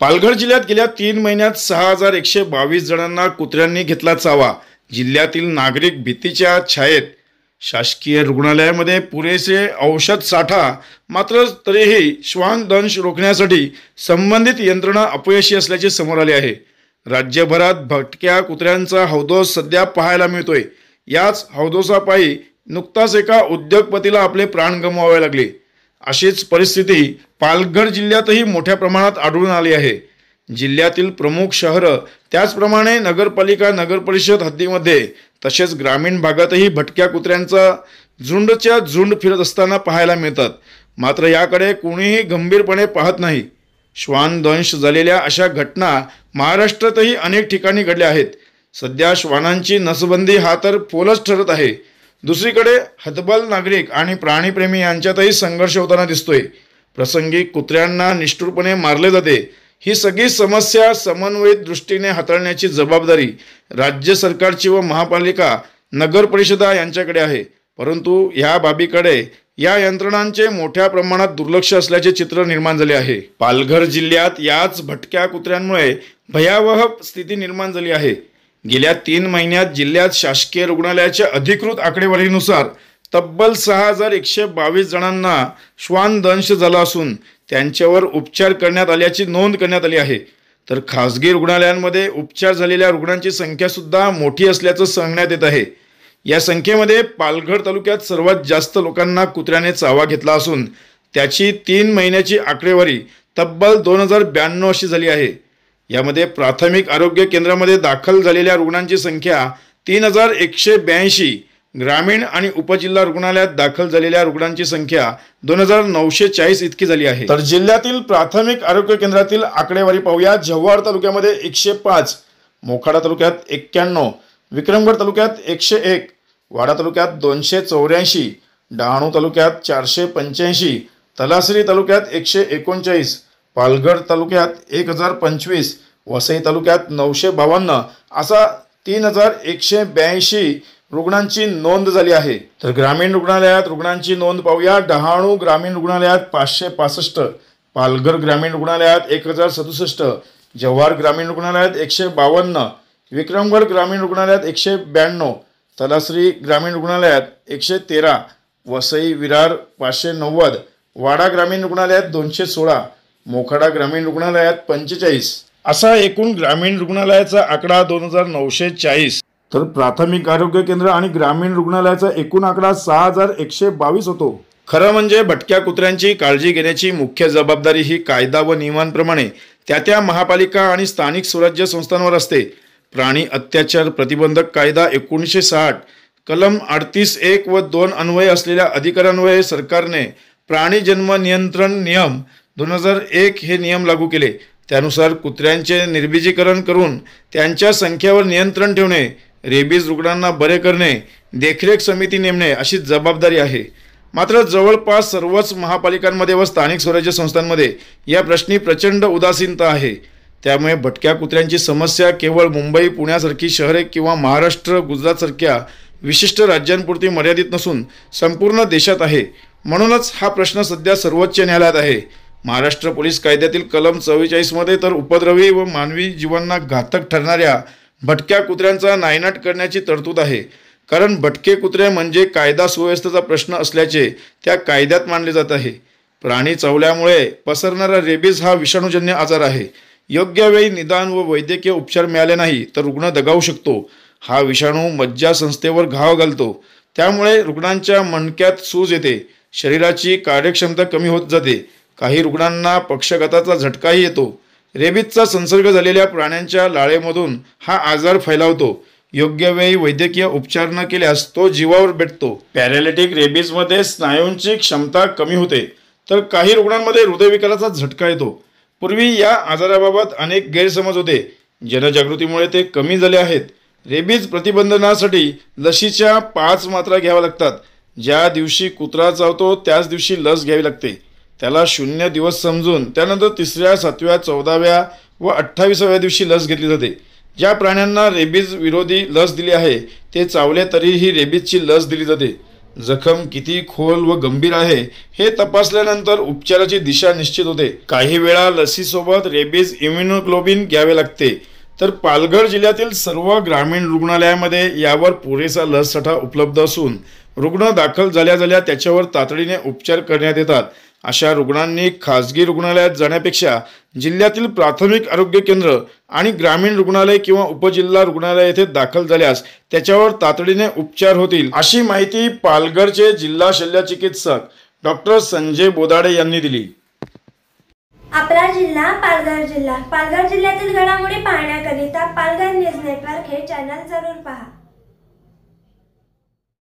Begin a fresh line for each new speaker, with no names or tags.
पालघर जिल्ह्यात गेल्या तीन महिन्यात सहा हजार एकशे बावीस जणांना कुत्र्यांनी घेतला चावा जिल्ह्यातील नागरिक भीतीच्या छायेत शासकीय रुग्णालयामध्ये पुरेसे औषध साठा मात्र तरीही श्वानदंश रोखण्यासाठी संबंधित यंत्रणा अपयशी असल्याचे समोर आले आहे राज्यभरात भटक्या कुत्र्यांचा हौदोस सध्या पाहायला मिळतोय याच हौदोसापायी नुकताच एका उद्योगपतीला आपले प्राण गमवावे लागले अशीच परिस्थिती पालघर जिल्ह्यातही मोठ्या प्रमाणात आढळून आली आहे जिल्ह्यातील प्रमुख शहरं त्याचप्रमाणे नगरपालिका नगरपरिषद हद्दीमध्ये तसेच ग्रामीण भागातही भटक्या कुत्र्यांचा झुंडच्या झुंड फिरत असताना पाहायला मिळतात मात्र याकडे कोणीही गंभीरपणे पाहत नाही श्वानदंश झालेल्या अशा घटना महाराष्ट्रातही अनेक ठिकाणी घडल्या आहेत सध्या श्वानांची नसबंदी हा तर फोलच ठरत आहे दुसरीकडे हतबल नागरिक आणि प्राणीप्रेमी यांच्यातही संघर्ष होताना दिसतोय प्रसंगी कुत्र्यांना निष्ठुरपणे मारले जाते ही सगळी समस्या समन्वयित दृष्टीने हाताळण्याची जबाबदारी राज्य सरकारची व महापालिका नगर परिषदा यांच्याकडे आहे परंतु या बाबीकडे या यंत्रणांचे मोठ्या प्रमाणात दुर्लक्ष असल्याचे चित्र निर्माण झाले आहे पालघर जिल्ह्यात याच भटक्या कुत्र्यांमुळे भयावह स्थिती निर्माण झाली आहे गेल्या तीन महिन्यात जिल्ह्यात शासकीय रुग्णालयाच्या अधिकृत आकडेवारीनुसार तब्बल सहा हजार एकशे बावीस जणांना श्वानदंश झाला असून त्यांच्यावर उपचार करण्यात आल्याची नोंद करण्यात आली आहे तर खासगी रुग्णालयांमध्ये उपचार झालेल्या रुग्णांची संख्यासुद्धा मोठी असल्याचं सांगण्यात येत आहे या संख्येमध्ये पालघर तालुक्यात सर्वात जास्त लोकांना कुत्र्याने चावा घेतला असून त्याची तीन महिन्याची आकडेवारी तब्बल दोन हजार ब्याण्णव अशी झाली आहे यामध्ये प्राथमिक आरोग्य केंद्रामध्ये दाखल झालेल्या रुग्णांची संख्या तीन हजार एकशे ब्याऐंशी ग्रामीण आणि उपजिल्हा रुग्णालयात दाखल झालेल्या रुग्णांची संख्या दोन हजार नऊशे चाळीस इतकी झाली आहे तर जिल्ह्यातील प्राथमिक आरोग्य केंद्रातील आकडेवारी पाहूया जव्हार तालुक्यामध्ये एकशे पाच मोखाडा तालुक्यात एक्क्याण्णव विक्रमगड तालुक्यात एकशे एक वाडा तालुक्यात दोनशे चौऱ्याऐंशी डहाणू तालुक्यात चारशे पंच्याऐंशी तलासरी तालुक्यात एकशे एकोणचाळीस पालघर तालुक्यात एक हजार पंचवीस वसई तालुक्यात नऊशे बावन्न असा तीन हजार एकशे ब्याऐंशी रुग्णांची नोंद झाली आहे तर ग्रामीण रुग्णालयात रुग्णांची नोंद पाहूया डहाणू ग्रामीण रुग्णालयात पाचशे पासष्ट पालघर ग्रामीण रुग्णालयात एक हजार सदुसष्ट जव्हार ग्रामीण रुग्णालयात एकशे बावन्न विक्रमगड ग्रामीण रुग्णालयात एकशे ब्याण्णव तलाश्री ग्रामीण रुग्णालयात एकशे तेरा वसई विरार पाचशे नव्वद वाडा ग्रामीण रुग्णालयात दोनशे सोळा मोखाडा ग्रामीण रुग्णालयात पंचेचाळीस असा एकूण ग्रामीण रुग्णालयाचा आकडा दोन हजार नऊशे चाळीस तर प्राथमिक आरोग्य केंद्र आणि ग्रामीण रुग्णालयाचा एकूण आकडा सहा हजार एकशे बावीस होतो खरं म्हणजे भटक्या कुत्र्यांची काळजी घेण्याची मुख्य जबाबदारी ही कायदा व नियमांप्रमाणे त्या त्या महापालिका आणि स्थानिक स्वराज्य संस्थांवर असते प्राणी अत्याचार प्रतिबंधक कायदा एकोणीसशे साठ कलम अडतीस एक व दोन अन्वय असलेल्या अधिकारांवये सरकारने प्राणी जन्म नियंत्रण नियम दोन हजार एक हे नियम लागू केले त्यानुसार कुत्र्यांचे निर्बीजीकरण करून त्यांच्या संख्येवर नियंत्रण ठेवणे रेबीज रुग्णांना बरे करणे देखरेख समिती नेमणे अशी जबाबदारी आहे मात्र जवळपास सर्वच महापालिकांमध्ये व स्थानिक स्वराज्य संस्थांमध्ये या प्रश्नी प्रचंड उदासीनता आहे त्यामुळे भटक्या कुत्र्यांची समस्या केवळ मुंबई पुण्यासारखी शहरे किंवा महाराष्ट्र गुजरातसारख्या विशिष्ट राज्यांपुरती मर्यादित नसून संपूर्ण देशात आहे म्हणूनच हा प्रश्न सध्या सर्वोच्च न्यायालयात आहे महाराष्ट्र पोलीस कायद्यातील कलम चव्वेचाळीसमध्ये तर उपद्रवी व मानवी जीवांना घातक ठरणाऱ्या भटक्या कुत्र्यांचा नायनाट करण्याची तरतूद आहे कारण भटके कुत्रे म्हणजे कायदा सुव्यवस्थेचा प्रश्न असल्याचे त्या कायद्यात मानले जात आहे प्राणी चावल्यामुळे पसरणारा रेबीज हा विषाणूजन्य आजार आहे योग्य वेळी निदान व वैद्यकीय उपचार मिळाले नाही तर रुग्ण दगावू शकतो हा विषाणू मज्जा संस्थेवर घाव घालतो त्यामुळे रुग्णांच्या मणक्यात सूज येते शरीराची कार्यक्षमता कमी होत जाते काही रुग्णांना पक्षघाताचा झटकाही येतो रेबीजचा संसर्ग झालेल्या प्राण्यांच्या लाळेमधून हा आजार फैलावतो योग्य वेळी वैद्यकीय उपचार न केल्यास तो जीवावर भेटतो पॅरेलेटिक रेबीजमध्ये स्नायूंची क्षमता कमी होते तर काही रुग्णांमध्ये हृदयविकाराचा झटका येतो पूर्वी या आजाराबाबत अनेक गैरसमज होते जनजागृतीमुळे ते कमी झाले आहेत रेबीज प्रतिबंधनासाठी लशीच्या पाच मात्रा घ्याव्या लागतात ज्या दिवशी कुत्रा चावतो त्याच दिवशी लस घ्यावी लागते त्याला शून्य दिवस समजून त्यानंतर तिसऱ्या सातव्या चौदाव्या व अठ्ठावीसाव्या दिवशी लस घेतली जाते ज्या प्राण्यांना रेबीज विरोधी लस दिली आहे ते चावले तरीही रेबीजची लस दिली जाते जखम किती खोल व गंभीर आहे हे तपासल्यानंतर उपचाराची दिशा निश्चित होते काही वेळा लसीसोबत रेबीज इम्युनोग्लोबिन घ्यावे लागते तर पालघर जिल्ह्यातील सर्व ग्रामीण रुग्णालयामध्ये यावर पुरेसा लस लससाठा उपलब्ध असून रुग्ण दाखल झाल्या झाल्या त्याच्यावर तातडीने उपचार करण्यात येतात अशा रुग्णांनी खासगी रुग्णालयात जाण्यापेक्षा जिल्ह्यातील प्राथमिक आरोग्य केंद्र आणि ग्रामीण रुग्णालय किंवा उपजिल्हा रुग्णालय येथे दाखल झाल्यास त्याच्यावर तातडीने उपचार होतील अशी माहिती पालघरचे जिल्हा शल्य चिकित्सक डॉक्टर संजय बोदाडे यांनी दिली आपला जिल्हा पालघर जिल्हा पालघर जिल्ह्यातील घडामोडी पाहण्याकरिता पालघर न्यूज नेटवर्क हे चॅनल जरूर पहा